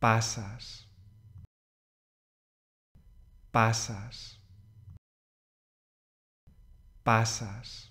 pasas, pasas, pasas.